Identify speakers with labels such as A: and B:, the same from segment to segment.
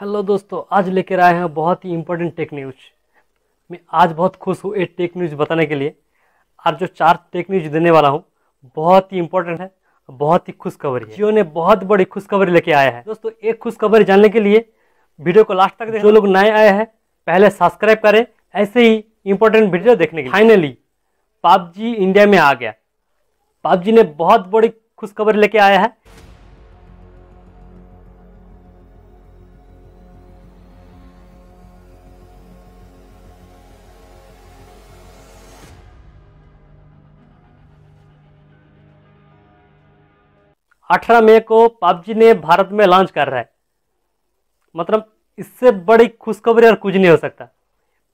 A: hello दोस्तों आज लेकर आए हैं बहुत ही इम्पोर्टेंट टेक न्यूज मैं आज बहुत खुश हूँ ये टेक न्यूज बताने के लिए आज जो चार टेक न्यूज देने वाला हूँ बहुत ही इंपॉर्टेंट है बहुत ही खुशखबरी जियो ने बहुत बड़ी खुशखबरी लेके आया है दोस्तों एक खुशखबरी जानने के लिए वीडियो को लास्ट तक जो लोग नए आए हैं पहले सब्सक्राइब करें ऐसे ही इंपॉर्टेंट वीडियो देखने के फाइनली पापजी इंडिया में आ गया पापजी ने बहुत बड़ी खुशखबरी लेके आया है 18 मई को पबजी ने भारत में लॉन्च कर रहा है मतलब इससे बड़ी खुशखबरी और कुछ नहीं हो सकता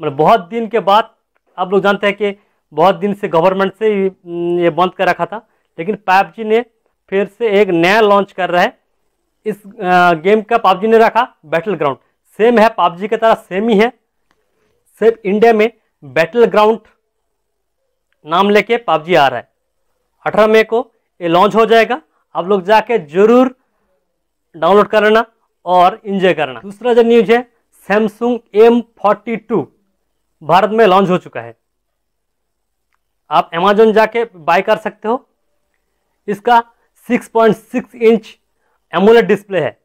A: मतलब बहुत दिन के बाद आप लोग जानते हैं कि बहुत दिन से गवर्नमेंट से ये बंद कर रखा था लेकिन पबजी ने फिर से एक नया लॉन्च कर रहा है इस गेम का पबजी ने रखा बैटल ग्राउंड सेम है पबजी की तरह सेम ही है सिर्फ इंडिया में बैटल ग्राउंड नाम लेके पबजी आ रहा है अठारह मई को ये लॉन्च हो जाएगा आप लोग जाके जरूर डाउनलोड करना और इंजॉय करना दूसरा जो न्यूज है Samsung M forty two Bharat में लॉन्च हो चुका है आप अमेजोन जाके बाय कर सकते हो इसका 6.6 इंच एमोलेट डिस्प्ले है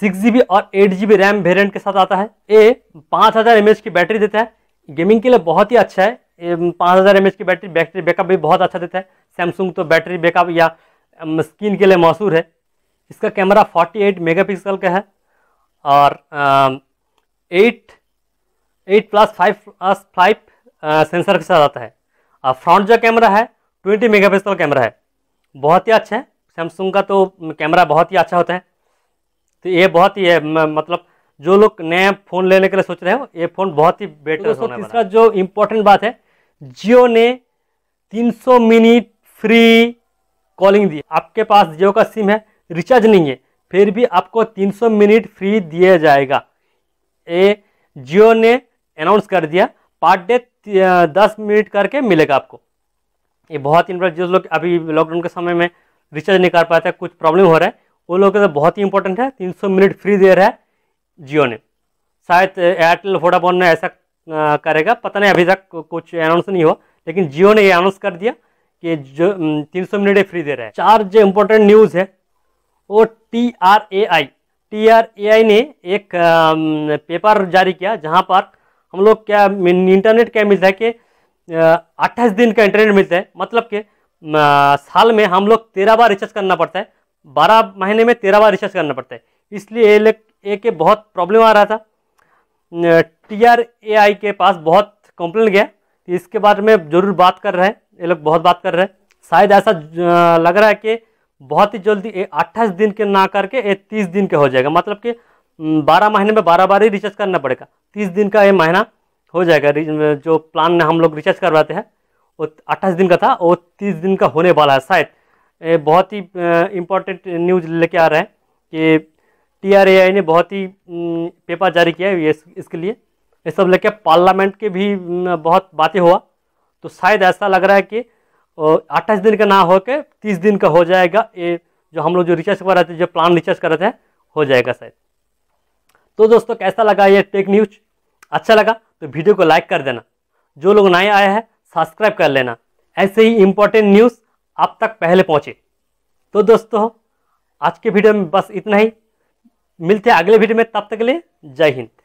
A: सिक्स जी और एट जी रैम वेरियंट के साथ आता है ये पाँच हज़ार एम की बैटरी देता है गेमिंग के लिए बहुत ही अच्छा है पाँच हज़ार एम की बैटरी बैटरी बैकअप भी बहुत अच्छा देता है सैमसंग तो बैटरी बैकअप या स्क्रीन के लिए मशहूर है इसका कैमरा 48 मेगापिक्सल का है और eight eight plus five plus five sensor के साथ आता है और फ्रंट जो कैमरा है 20 मेगापिक्सल कैमरा है बहुत ही अच्छा है सैमसंग का तो कैमरा बहुत ही अच्छा होता है तो ये बहुत ही है, मतलब जो लोग नया फ़ोन लेने के लिए सोच रहे हो ये फ़ोन बहुत ही बेटर तो तीसरा जो इम्पोर्टेंट बात है जियो ने 300 मिनट फ्री कॉलिंग दी आपके पास जियो का सिम है रिचार्ज नहीं है फिर भी आपको 300 मिनट फ्री दिया जाएगा ए जियो ने अनाउंस कर दिया पार्ट डे दस मिनट करके मिलेगा आपको ये बहुत इंपॉर्टेंट जो लोग अभी लॉकडाउन के समय में रिचार्ज नहीं कर पाते कुछ प्रॉब्लम हो रहा है वो लोगों के लिए तो बहुत ही इंपॉर्टेंट है 300 मिनट फ्री दे रहा है जियो ने शायद एयरटेल वोडाफोन ने ऐसा करेगा पता नहीं अभी तक कुछ अनाउंस नहीं हुआ लेकिन जियो ने ये अनाउंस कर दिया कि जो तीन सौ मिनट फ्री दे रहा है चार जो इम्पोर्टेंट न्यूज़ है वो T R A I T R A I ने एक पेपर जारी किया जहाँ पर हम लोग क्या इंटरनेट क्या मिलता है कि अट्ठाईस दिन का इंटरनेट मिलता है मतलब कि साल में हम लोग तेरह बार रिचार्ज करना पड़ता है बारह महीने में तेरह बार रिचार्ज करना पड़ता है इसलिए एक बहुत प्रॉब्लम आ रहा था टी आर ए आई के पास बहुत कंप्लेंट गया इसके बारे में ज़रूर बात कर रहे हैं ये लोग बहुत बात कर रहे हैं शायद ऐसा लग रहा है कि बहुत ही जल्दी अट्ठाईस दिन के ना करके ये तीस दिन के हो जाएगा मतलब कि बारह महीने में बारह बार ही रिचार्ज करना पड़ेगा तीस दिन का ये महीना हो जाएगा जो प्लान में हम लोग रिचार्ज करवाते हैं वो अट्ठाईस दिन का था वो तीस दिन का होने वाला है शायद ये बहुत ही इम्पोर्टेंट न्यूज लेके आ रहे हैं कि टी ने बहुत ही पेपर जारी किया है इस, इसके लिए ये सब लेके पार्लियामेंट के भी बहुत बातें हुआ तो शायद ऐसा लग रहा है कि अट्ठाईस दिन का ना होकर तीस दिन का हो जाएगा ये जो हम लोग जो रिचार्ज कर रहे थे जो प्लान रिचार्ज कर रहे थे हो जाएगा शायद तो दोस्तों कैसा लगा ये टेक न्यूज अच्छा लगा तो वीडियो को लाइक कर देना जो लोग नए आए हैं सब्सक्राइब कर लेना ऐसे ही इम्पोर्टेंट न्यूज़ आप तक पहले पहुँचे तो दोस्तों आज के वीडियो में बस इतना ही मिलते हैं अगले वीडियो में तब तक के लिए जय हिंद